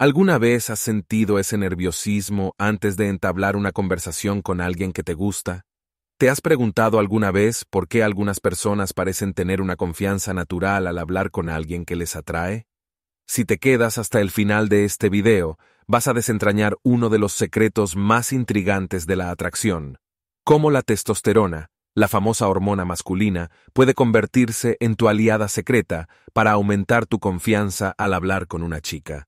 ¿Alguna vez has sentido ese nerviosismo antes de entablar una conversación con alguien que te gusta? ¿Te has preguntado alguna vez por qué algunas personas parecen tener una confianza natural al hablar con alguien que les atrae? Si te quedas hasta el final de este video, vas a desentrañar uno de los secretos más intrigantes de la atracción, cómo la testosterona, la famosa hormona masculina, puede convertirse en tu aliada secreta para aumentar tu confianza al hablar con una chica.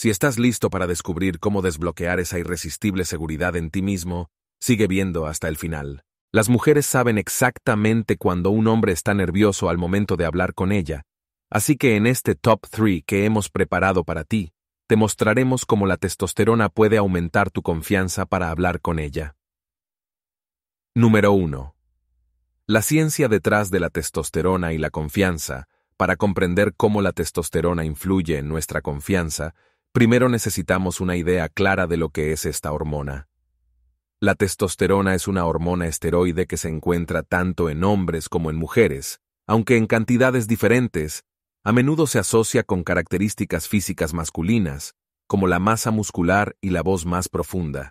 Si estás listo para descubrir cómo desbloquear esa irresistible seguridad en ti mismo, sigue viendo hasta el final. Las mujeres saben exactamente cuando un hombre está nervioso al momento de hablar con ella, así que en este top 3 que hemos preparado para ti, te mostraremos cómo la testosterona puede aumentar tu confianza para hablar con ella. Número 1. La ciencia detrás de la testosterona y la confianza, para comprender cómo la testosterona influye en nuestra confianza, Primero necesitamos una idea clara de lo que es esta hormona. La testosterona es una hormona esteroide que se encuentra tanto en hombres como en mujeres, aunque en cantidades diferentes, a menudo se asocia con características físicas masculinas, como la masa muscular y la voz más profunda,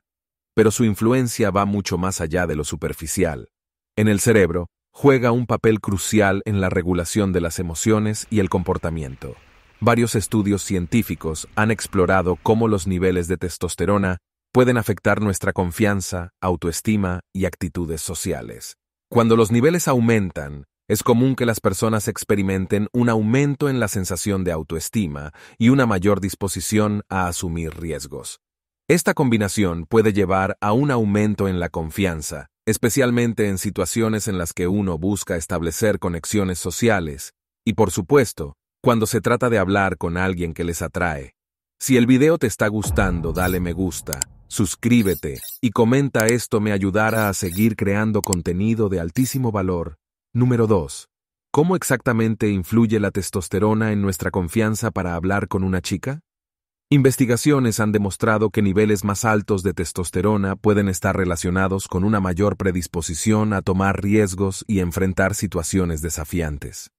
pero su influencia va mucho más allá de lo superficial. En el cerebro, juega un papel crucial en la regulación de las emociones y el comportamiento. Varios estudios científicos han explorado cómo los niveles de testosterona pueden afectar nuestra confianza, autoestima y actitudes sociales. Cuando los niveles aumentan, es común que las personas experimenten un aumento en la sensación de autoestima y una mayor disposición a asumir riesgos. Esta combinación puede llevar a un aumento en la confianza, especialmente en situaciones en las que uno busca establecer conexiones sociales, y por supuesto, cuando se trata de hablar con alguien que les atrae. Si el video te está gustando, dale me gusta, suscríbete y comenta esto me ayudará a seguir creando contenido de altísimo valor. Número 2. ¿Cómo exactamente influye la testosterona en nuestra confianza para hablar con una chica? Investigaciones han demostrado que niveles más altos de testosterona pueden estar relacionados con una mayor predisposición a tomar riesgos y enfrentar situaciones desafiantes.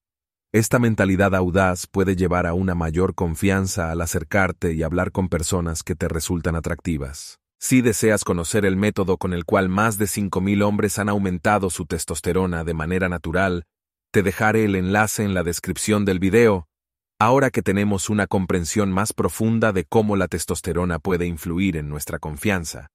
Esta mentalidad audaz puede llevar a una mayor confianza al acercarte y hablar con personas que te resultan atractivas. Si deseas conocer el método con el cual más de 5.000 hombres han aumentado su testosterona de manera natural, te dejaré el enlace en la descripción del video, ahora que tenemos una comprensión más profunda de cómo la testosterona puede influir en nuestra confianza.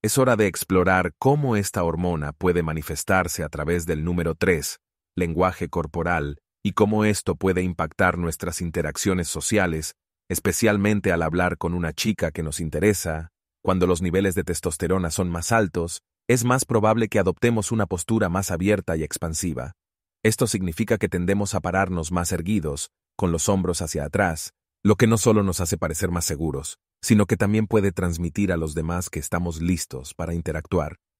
Es hora de explorar cómo esta hormona puede manifestarse a través del número 3, lenguaje corporal, y cómo esto puede impactar nuestras interacciones sociales, especialmente al hablar con una chica que nos interesa, cuando los niveles de testosterona son más altos, es más probable que adoptemos una postura más abierta y expansiva. Esto significa que tendemos a pararnos más erguidos, con los hombros hacia atrás, lo que no solo nos hace parecer más seguros, sino que también puede transmitir a los demás que estamos listos para interactuar.